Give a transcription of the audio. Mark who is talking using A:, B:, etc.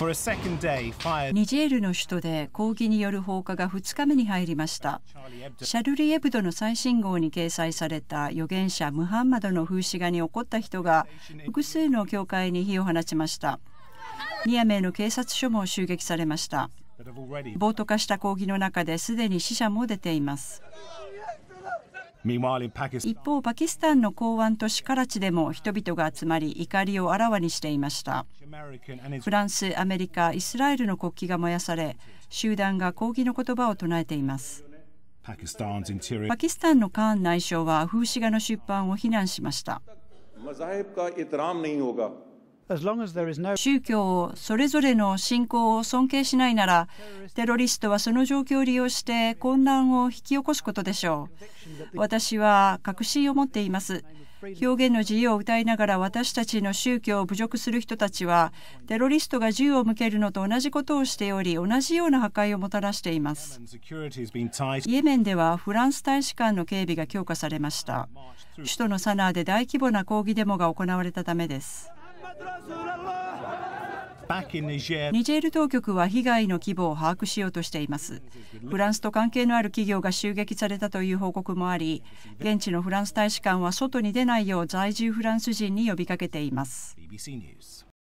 A: ニジェールの首都で抗議による放火が2日目に入りましたシャルリ・エブドの最新号に掲載された預言者ムハンマドの風刺画に怒った人が複数の教会に火を放ちましたメ名の警察署も襲撃されました暴徒化した抗議の中ですでに死者も出ています一方パキスタンの港湾都市カラチでも人々が集まり怒りをあらわにしていましたフランスアメリカイスラエルの国旗が燃やされ集団が抗議の言葉を唱えていますパキスタンのカーン内相は風刺画の出版を非難しました宗教それぞれの信仰を尊敬しないならテロリストはその状況を利用して混乱を引き起こすことでしょう私は確信を持っています表現の自由を歌いながら私たちの宗教を侮辱する人たちはテロリストが銃を向けるのと同じことをしており同じような破壊をもたらしていますイエメンではフランス大使館の警備が強化されました首都のサナーで大規模な抗議デモが行われたためですニジェール当局は被害の規模を把握しようとしていますフランスと関係のある企業が襲撃されたという報告もあり現地のフランス大使館は外に出ないよう在住フランス人に呼びかけています